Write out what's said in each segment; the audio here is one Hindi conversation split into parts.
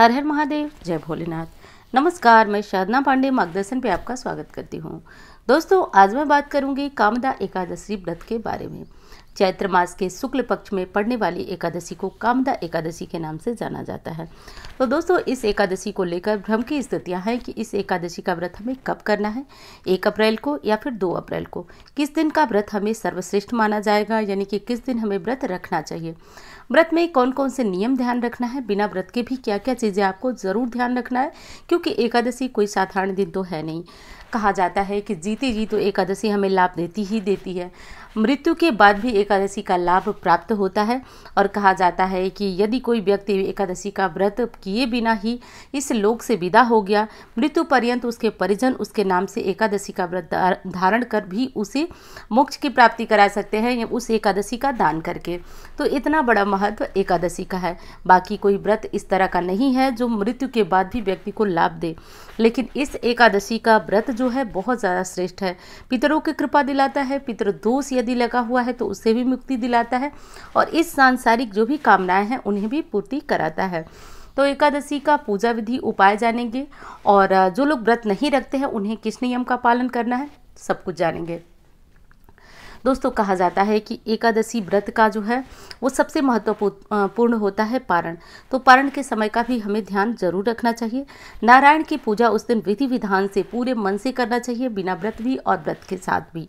हर हर महादेव जय भोलेनाथ नमस्कार मैं शारदा पांडे मार्गदर्शन पे आपका स्वागत करती हूँ दोस्तों आज मैं बात करूँगी कामदा एकादशी व्रत के बारे में चैत्र मास के शुक्ल पक्ष में पड़ने वाली एकादशी को कामदा एकादशी के नाम से जाना जाता है तो दोस्तों इस एकादशी को लेकर भ्रम की स्थितियाँ हैं कि इस एकादशी का व्रत हमें कब करना है एक अप्रैल को या फिर दो अप्रैल को किस दिन का व्रत हमें सर्वश्रेष्ठ माना जाएगा यानी कि किस दिन हमें व्रत रखना चाहिए व्रत में कौन कौन से नियम ध्यान रखना है बिना व्रत के भी क्या क्या चीज़ें आपको ज़रूर ध्यान रखना है क्योंकि एकादशी कोई साधारण दिन तो है नहीं कहा जाता है कि जीते जी तो एकादशी हमें लाभ देती ही देती है मृत्यु के बाद भी एकादशी का लाभ प्राप्त होता है और कहा जाता है कि यदि कोई व्यक्ति एकादशी का व्रत किए बिना ही इस लोक से विदा हो गया मृत्यु पर्यंत उसके परिजन उसके नाम से एकादशी का व्रत धारण कर भी उसे मोक्ष की प्राप्ति करा सकते हैं या उस एकादशी का दान करके तो इतना बड़ा महत्व एकादशी का है बाकी कोई व्रत इस तरह का नहीं है जो मृत्यु के बाद भी व्यक्ति को लाभ दे लेकिन इस एकादशी का व्रत जो है बहुत ज़्यादा श्रेष्ठ है पितरों की कृपा दिलाता है पितर दोष यदि लगा हुआ है तो उससे भी मुक्ति दिलाता है और इस सांसारिक जो भी कामनाएं हैं उन्हें भी पूर्ति कराता है तो एकादशी का पूजा विधि उपाय जानेंगे और जो लोग व्रत नहीं रखते हैं उन्हें किस नियम का पालन करना है सब कुछ जानेंगे दोस्तों कहा जाता है कि एकादशी व्रत का जो है वो सबसे महत्वपूर्ण होता है पारण तो पारण के समय का भी हमें ध्यान जरूर रखना चाहिए नारायण की पूजा उस दिन विधि विधान से पूरे मन से करना चाहिए बिना व्रत भी और व्रत के साथ भी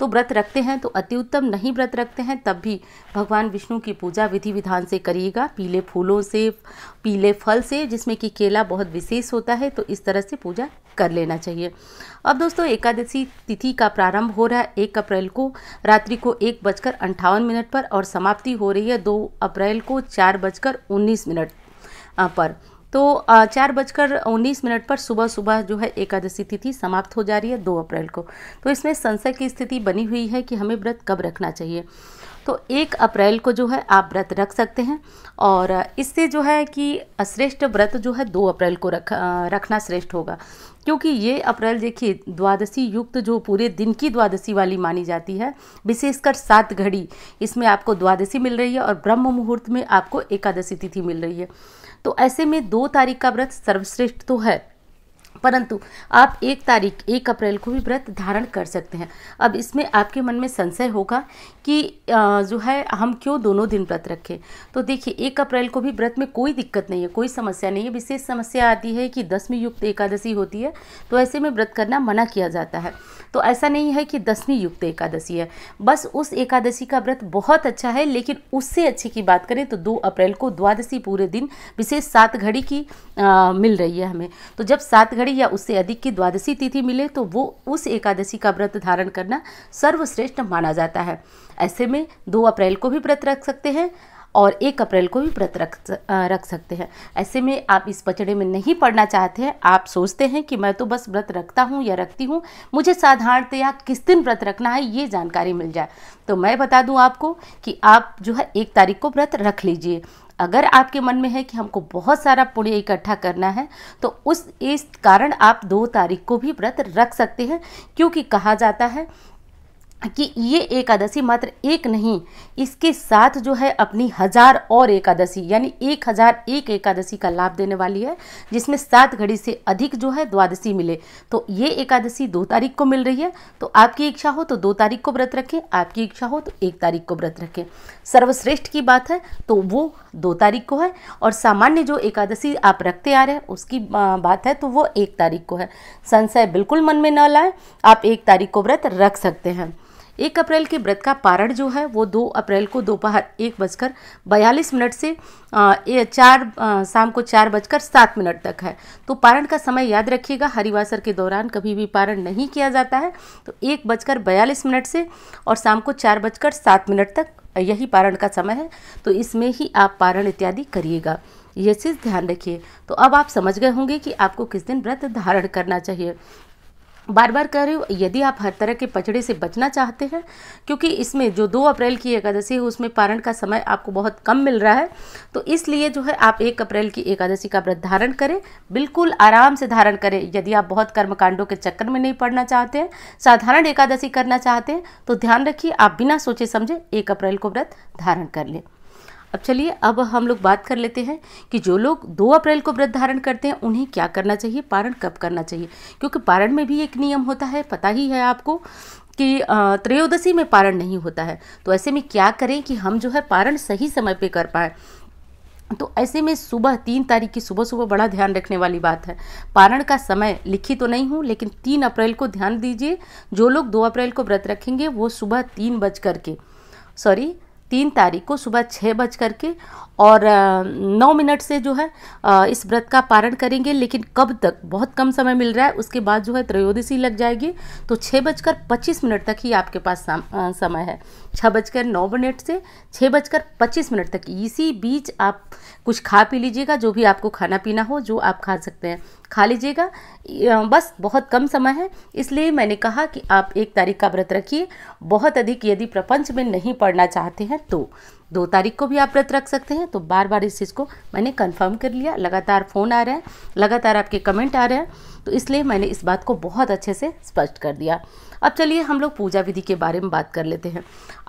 तो व्रत रखते हैं तो अति उत्तम नहीं व्रत रखते हैं तब भी भगवान विष्णु की पूजा विधि विधान से करिएगा पीले फूलों से पीले फल से जिसमें कि केला बहुत विशेष होता है तो इस तरह से पूजा कर लेना चाहिए अब दोस्तों एकादशी तिथि का प्रारंभ हो रहा है एक अप्रैल को रात्रि को एक बजकर अंठावन मिनट पर और समाप्ति हो रही है दो अप्रैल को चार बजकर उन्नीस मिनट पर तो चार बजकर उन्नीस मिनट पर सुबह सुबह जो है एकादशी तिथि समाप्त हो जा रही है दो अप्रैल को तो इसमें संशय की स्थिति बनी हुई है कि हमें व्रत कब रखना चाहिए तो एक अप्रैल को जो है आप व्रत रख सकते हैं और इससे जो है कि श्रेष्ठ व्रत जो है दो अप्रैल को रख रखना श्रेष्ठ होगा क्योंकि ये अप्रैल देखिए द्वादशी युक्त जो पूरे दिन की द्वादशी वाली मानी जाती है विशेषकर सात घड़ी इसमें आपको द्वादशी मिल रही है और ब्रह्म मुहूर्त में आपको एकादशी तिथि मिल रही है तो ऐसे में दो तारीख का व्रत सर्वश्रेष्ठ तो है परंतु आप एक तारीख एक अप्रैल को भी व्रत धारण कर सकते हैं अब इसमें आपके मन में संशय होगा कि जो है हम क्यों दोनों दिन व्रत रखें तो देखिए एक अप्रैल को भी व्रत में कोई दिक्कत नहीं है कोई समस्या नहीं है विशेष समस्या आती है कि दसवीं युक्त एकादशी होती है तो ऐसे में व्रत करना मना किया जाता है तो ऐसा नहीं है कि दसवीं युक्त एकादशी है बस उस एकादशी का व्रत बहुत अच्छा है लेकिन उससे अच्छे की बात करें तो दो अप्रैल को द्वादशी पूरे दिन विशेष सात घड़ी की आ, मिल रही है हमें तो जब सात घड़ी या उससे अधिक की द्वादशी तिथि मिले तो वो उस एकादशी का व्रत धारण करना सर्वश्रेष्ठ माना जाता है ऐसे में दो अप्रैल को भी व्रत रख सकते हैं और एक अप्रैल को भी व्रत रख रख सकते हैं ऐसे में आप इस पचड़े में नहीं पढ़ना चाहते हैं आप सोचते हैं कि मैं तो बस व्रत रखता हूँ या रखती हूँ मुझे साधारणतया किस दिन व्रत रखना है ये जानकारी मिल जाए तो मैं बता दूँ आपको कि आप जो है एक तारीख को व्रत रख लीजिए अगर आपके मन में है कि हमको बहुत सारा पुण्य इकट्ठा करना है तो उस इस कारण आप दो तारीख को भी व्रत रख सकते हैं क्योंकि कहा जाता है कि ये एकादशी मात्र एक नहीं इसके साथ जो है अपनी हजार और एकादशी यानी एक हजार एक एकादशी का लाभ देने वाली है जिसमें सात घड़ी से अधिक जो है द्वादशी मिले तो ये एकादशी दो तारीख को मिल रही है तो आपकी इच्छा हो तो दो तारीख को व्रत रखें आपकी इच्छा हो तो एक तारीख को व्रत रखें सर्वश्रेष्ठ की बात है तो वो दो तारीख को है और सामान्य जो एकादशी आप रखते आ रहे हैं उसकी बात है तो वो एक तारीख को है संशय बिल्कुल मन में न लाए आप एक तारीख को व्रत रख सकते हैं एक अप्रैल के व्रत का पारण जो है वो दो अप्रैल को दोपहर एक बजकर बयालीस मिनट से चार शाम को चार बजकर सात मिनट तक है तो पारण का समय याद रखिएगा हरिवासर के दौरान कभी भी पारण नहीं किया जाता है तो एक बजकर बयालीस मिनट से और शाम को चार बजकर सात मिनट तक यही पारण का समय है तो इसमें ही आप पारण इत्यादि करिएगा ये चीज़ ध्यान रखिए तो अब आप समझ गए होंगे कि आपको किस दिन व्रत धारण करना चाहिए बार बार कह रही हूँ यदि आप हर तरह के पचड़े से बचना चाहते हैं क्योंकि इसमें जो दो अप्रैल की एकादशी है उसमें पारण का समय आपको बहुत कम मिल रहा है तो इसलिए जो है आप एक अप्रैल की एकादशी का व्रत धारण करें बिल्कुल आराम से धारण करें यदि आप बहुत कर्मकांडों के चक्कर में नहीं पड़ना चाहते हैं साधारण एकादशी करना चाहते हैं तो ध्यान रखिए आप बिना सोचे समझे एक अप्रैल को व्रत धारण कर लें अब चलिए अब हम लोग बात कर लेते हैं कि जो लोग 2 अप्रैल को व्रत धारण करते हैं उन्हें क्या करना चाहिए पारण कब करना चाहिए क्योंकि पारण में भी एक नियम होता है पता ही है आपको कि त्रयोदशी में पारण नहीं होता है तो ऐसे में क्या करें कि हम जो है पारण सही समय पे कर पाएँ तो ऐसे में सुबह तीन तारीख की सुबह सुबह बड़ा ध्यान रखने वाली बात है पारण का समय लिखी तो नहीं हूँ लेकिन तीन अप्रैल को ध्यान दीजिए जो लोग दो अप्रैल को व्रत रखेंगे वो सुबह तीन बज करके सॉरी तीन तारीख को सुबह छः बज करके और नौ मिनट से जो है इस व्रत का पारण करेंगे लेकिन कब तक बहुत कम समय मिल रहा है उसके बाद जो है त्रयोदशी लग जाएगी तो छः बजकर पच्चीस मिनट तक ही आपके पास समय है छः बजकर नौ मिनट से छः बजकर पच्चीस मिनट तक इसी बीच आप कुछ खा पी लीजिएगा जो भी आपको खाना पीना हो जो आप खा सकते हैं खा लीजिएगा बस बहुत कम समय है इसलिए मैंने कहा कि आप एक तारीख का व्रत रखिए बहुत अधिक यदि प्रपंच में नहीं पढ़ना चाहते हैं तो दो तारीख को भी आप व्रत रख सकते हैं तो बार बार इस चीज़ को मैंने कन्फर्म कर लिया लगातार फ़ोन आ रहे हैं लगातार आपके कमेंट आ रहे हैं तो इसलिए मैंने इस बात को बहुत अच्छे से स्पष्ट कर दिया अब चलिए हम लोग पूजा विधि के बारे में बात कर लेते हैं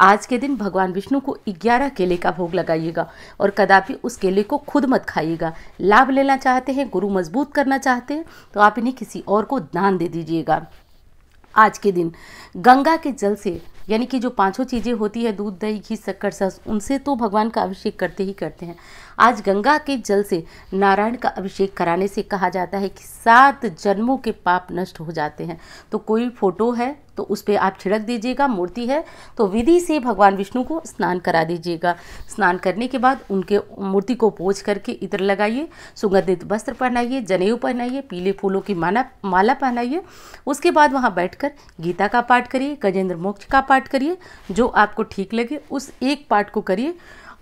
आज के दिन भगवान विष्णु को 11 केले का भोग लगाइएगा और कदापि उस केले को खुद मत खाइएगा लाभ लेना चाहते हैं गुरु मजबूत करना चाहते हैं तो आप इन्हें किसी और को दान दे दीजिएगा आज के दिन गंगा के जल से यानी कि जो पांचों चीज़ें होती है दूध दही घी शक्कर सस उनसे तो भगवान का अभिषेक करते ही करते हैं आज गंगा के जल से नारायण का अभिषेक कराने से कहा जाता है कि सात जन्मों के पाप नष्ट हो जाते हैं तो कोई फोटो है तो उस पर आप छिड़क दीजिएगा मूर्ति है तो विधि से भगवान विष्णु को स्नान करा दीजिएगा स्नान करने के बाद उनके मूर्ति को पोछ करके इत्र लगाइए सुगंधित वस्त्र पहनाइए जनेऊ पहनाइए पीले फूलों की माना माला पहनाइए उसके बाद वहाँ बैठ गीता का पाठ करिए गजेंद्र मोक्ष का पाठ करिए जो आपको ठीक लगे उस एक पाठ को करिए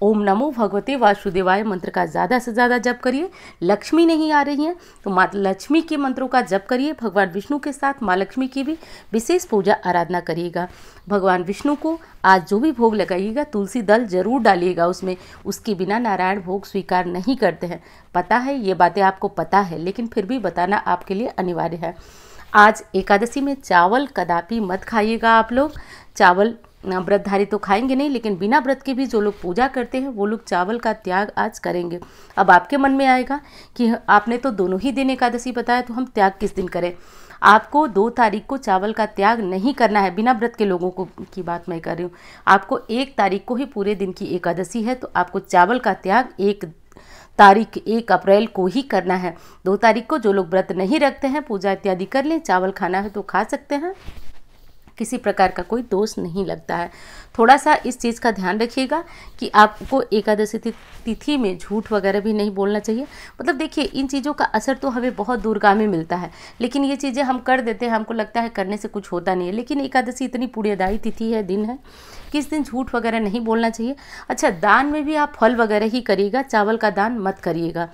ओम नमो भगवते वासुदेवाय मंत्र का ज़्यादा से ज़्यादा जप करिए लक्ष्मी नहीं आ रही हैं तो माँ लक्ष्मी के मंत्रों का जप करिए भगवान विष्णु के साथ माँ लक्ष्मी की भी विशेष पूजा आराधना करिएगा भगवान विष्णु को आज जो भी भोग लगाइएगा तुलसी दल जरूर डालिएगा उसमें उसके बिना नारायण भोग स्वीकार नहीं करते हैं पता है ये बातें आपको पता है लेकिन फिर भी बताना आपके लिए अनिवार्य है आज एकादशी में चावल कदापि मत खाइएगा आप लोग चावल व्रतधारी तो खाएंगे नहीं लेकिन बिना व्रत के भी जो लोग पूजा करते हैं वो लोग चावल का त्याग आज करेंगे अब आपके मन में आएगा कि आपने तो दोनों ही दिन एकादशी बताया तो हम त्याग किस दिन करें आपको दो तारीख को चावल का त्याग नहीं करना है बिना व्रत के लोगों को की बात मैं कर रही हूँ आपको एक तारीख को ही पूरे दिन की एकादशी है तो आपको चावल का त्याग एक तारीख एक अप्रैल को ही करना है दो तारीख को जो लोग व्रत नहीं रखते हैं पूजा इत्यादि कर लें चावल खाना है तो खा सकते हैं किसी प्रकार का कोई दोष नहीं लगता है थोड़ा सा इस चीज़ का ध्यान रखिएगा कि आपको एकादशी तिथि में झूठ वगैरह भी नहीं बोलना चाहिए मतलब देखिए इन चीज़ों का असर तो हमें बहुत दूरगामी मिलता है लेकिन ये चीज़ें हम कर देते हैं हमको लगता है करने से कुछ होता नहीं है लेकिन एकादशी इतनी पुण्यदायी तिथि है दिन है कि इस दिन झूठ वगैरह नहीं बोलना चाहिए अच्छा दान में भी आप फल वगैरह ही करिएगा चावल का दान मत करिएगा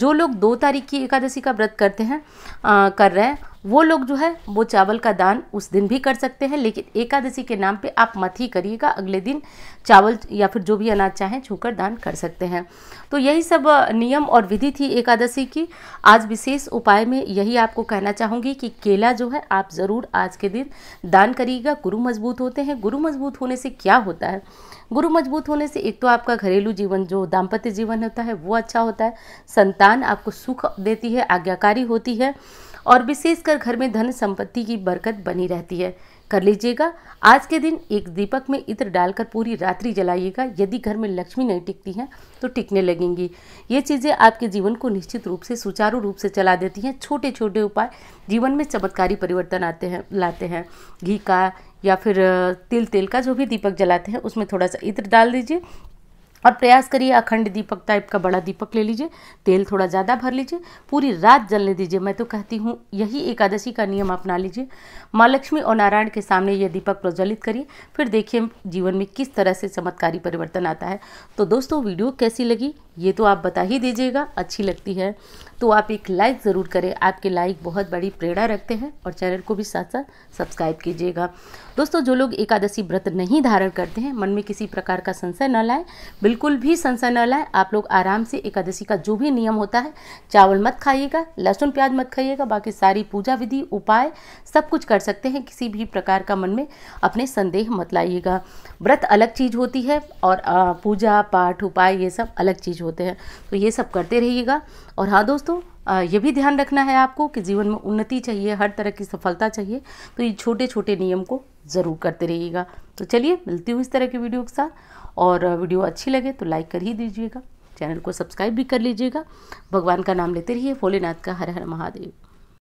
जो लोग दो तारीख की एकादशी का व्रत करते हैं आ, कर रहे हैं वो लोग जो है वो चावल का दान उस दिन भी कर सकते हैं लेकिन एकादशी के नाम पे आप मत ही करिएगा अगले दिन चावल या फिर जो भी अनाज चाहें छूकर दान कर सकते हैं तो यही सब नियम और विधि थी एकादशी की आज विशेष उपाय में यही आपको कहना चाहूँगी कि केला जो है आप ज़रूर आज के दिन दान करिएगा गुरु मजबूत होते हैं गुरु मजबूत होने से क्या होता है गुरु मजबूत होने से एक तो आपका घरेलू जीवन जो दाम्पत्य जीवन होता है वो अच्छा होता है संतान आपको सुख देती है आज्ञाकारी होती है और विशेषकर घर में धन संपत्ति की बरकत बनी रहती है कर लीजिएगा आज के दिन एक दीपक में इत्र डालकर पूरी रात्रि जलाइएगा यदि घर में लक्ष्मी नहीं टिकती हैं तो टिकने लगेंगी ये चीज़ें आपके जीवन को निश्चित रूप से सुचारू रूप से चला देती हैं छोटे छोटे उपाय जीवन में चमत्कारी परिवर्तन आते हैं लाते हैं घी का या फिर तिल तेल का जो भी दीपक जलाते हैं उसमें थोड़ा सा इत्र डाल दीजिए और प्रयास करिए अखंड दीपक टाइप का बड़ा दीपक ले लीजिए तेल थोड़ा ज़्यादा भर लीजिए पूरी रात जलने दीजिए मैं तो कहती हूँ यही एकादशी का नियम अपना लीजिए माँ लक्ष्मी और नारायण के सामने यह दीपक प्रज्वलित करिए फिर देखिए जीवन में किस तरह से चमत्कारी परिवर्तन आता है तो दोस्तों वीडियो कैसी लगी ये तो आप बता ही दीजिएगा अच्छी लगती है तो आप एक लाइक ज़रूर करें आपके लाइक बहुत बड़ी प्रेरणा रखते हैं और चैनल को भी साथ साथ सब्सक्राइब कीजिएगा दोस्तों जो लोग एकादशी व्रत नहीं धारण करते हैं मन में किसी प्रकार का संशय न लाए बिल्कुल भी संशय न लाए आप लोग आराम से एकादशी का जो भी नियम होता है चावल मत खाइएगा लहसुन प्याज मत खाइएगा बाकी सारी पूजा विधि उपाय सब कुछ कर सकते हैं किसी भी प्रकार का मन में अपने संदेह मत लाइएगा व्रत अलग चीज़ होती है और पूजा पाठ उपाय ये सब अलग चीज़ होते हैं तो ये सब करते रहिएगा और हाँ दोस्तों दोस्तों ये भी ध्यान रखना है आपको कि जीवन में उन्नति चाहिए हर तरह की सफलता चाहिए तो ये छोटे छोटे नियम को ज़रूर करते रहिएगा तो चलिए मिलती हूँ इस तरह की वीडियो के साथ और वीडियो अच्छी लगे तो लाइक कर ही दीजिएगा चैनल को सब्सक्राइब भी कर लीजिएगा भगवान का नाम लेते रहिए भोलेनाथ का हर हर महादेव